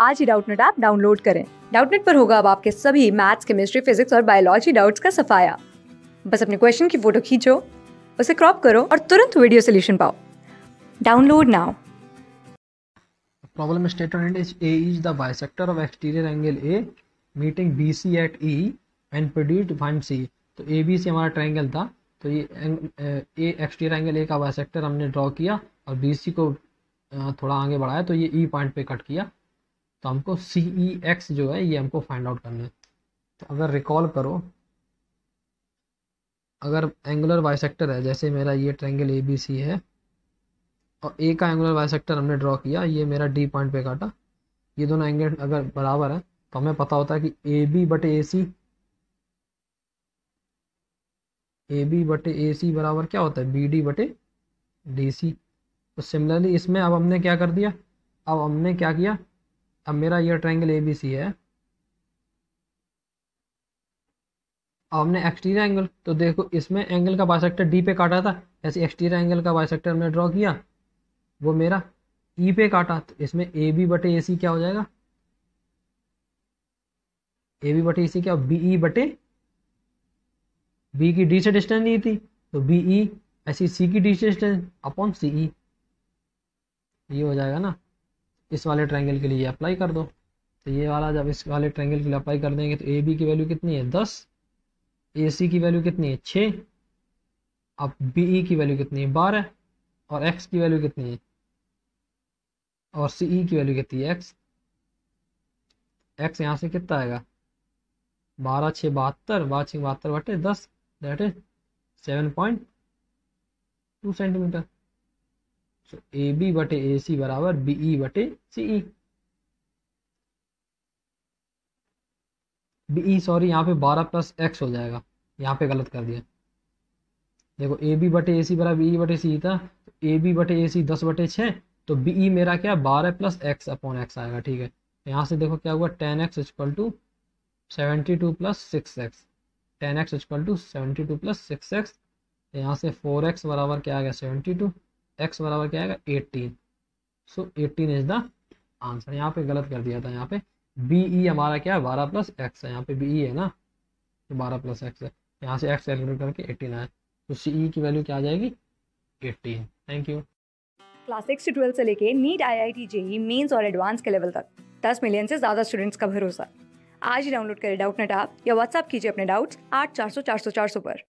आज ही Doubtnut app download करें डाउटनेट पर होगा अब आपके सभी मैथ्स केमिस्ट्री फिजिक्स और बायोलॉजी डाउट्स का सफाया बस अपने क्वेश्चन की फोटो खींचो उसे क्रॉप करो और तुरंत वीडियो सोल्यूशन पाओ download now problem stated hand is A is the bisector of exterior angle A meeting BC at E and produced find C तो ए बी से हमारा ट्राइंगल था तो ये ए एक्सटीरियर एंगल ए का बाइसेक्टर हमने draw किया और बी सी को थोड़ा आगे बढ़ाया तो ये ई e पॉइंट पे कट किया तो हमको सी ई एक्स जो है ये हमको फाइंड आउट करना है तो अगर रिकॉल करो अगर एंगुलर सेक्टर है जैसे मेरा ये ट्रेंगल ए बी सी है और ए का एंगुलर सेक्टर हमने ड्रॉ किया ये मेरा डी पॉइंट पे काटा ये दोनों एंगल अगर बराबर है तो हमें पता होता है कि ए बी बटे ए सी ए बी बटे ए सी बराबर क्या होता है बी डी बटे डी सी तो सिमिलरली इसमें अब हमने क्या कर दिया अब हमने क्या किया अब मेरा ये ट्रायंगल ए बी सी है आपने एक्सटीरियर एंगल तो देखो इसमें एंगल का बायसेक्टर डी पे काटा था ऐसे एक्सटीरियर एंगल का बायसेक्टर हमने ड्रॉ किया वो मेरा ई e पे काटा तो इसमें ए बी बटे ए सी क्या हो जाएगा ए बी बटे ए सी क्या बी ई e बटे बी की डी से डिस्टेंस दी थी तो बी ई e, ऐसी सी की डी से डिस्टेंस अपॉन सी ई ये हो जाएगा ना इस वाले ट्रायंगल के लिए अप्लाई कर दो तो ये वाला जब इस वाले ट्रायंगल के लिए अप्लाई कर देंगे तो ए बी की वैल्यू कितनी है दस ए सी की वैल्यू कितनी है छः अब बी ई e की वैल्यू कितनी है बारह और एक्स की वैल्यू कितनी है और सी ई e की वैल्यू कितनी है एक्स एक्स यहाँ से कितना आएगा बारह छः बहत्तर बारह छः बहत्तर बटे दस that is seven point two centimetre so A B बटे ए सी बराबर बीई बटे सीई बीई सॉरी यहाँ पे बारह प्लस एक्स हो जाएगा यहाँ पे गलत कर दिया देखो ए बी बटे ए सी बराबर बीई बटे सी था तो ए बी बटे ए सी दस बटे छः तो बीई मेरा क्या बारह प्लस एक्स अपॉन एक्स आएगा ठीक है यहाँ से देखो क्या हुआ ten x equal to seventy two plus six x ten x equal to seventy two plus six x यहाँ से फोर एक्स बराबर क्या आ गया सेवेंटी टू एक्स बराबर क्या आएगा eighteen so eighteen is the answer यहाँ पे गलत कर दिया था यहाँ पे बी ई e हमारा क्या है बारह प्लस एक्स है यहाँ पे बी ई e है ना तो बारह प्लस एक्स है यहाँ से एक्स कैलकुलेट करके एटीन आया तो सी ई e की वैल्यू क्या आ जाएगी eighteen thank you class six से ट्वेल्थ से लेके NEET I I T JEE mains और एडवांस के लेवल तक दस मिलियन से ज़्यादा स्टूडेंट्स का भरोसा आज ही डाउनलोड करें डाउट नेट ऐप या व्हाट्सअप कीजिए अपने डाउट्स आठ चार सौ चार सौ चार सौ पर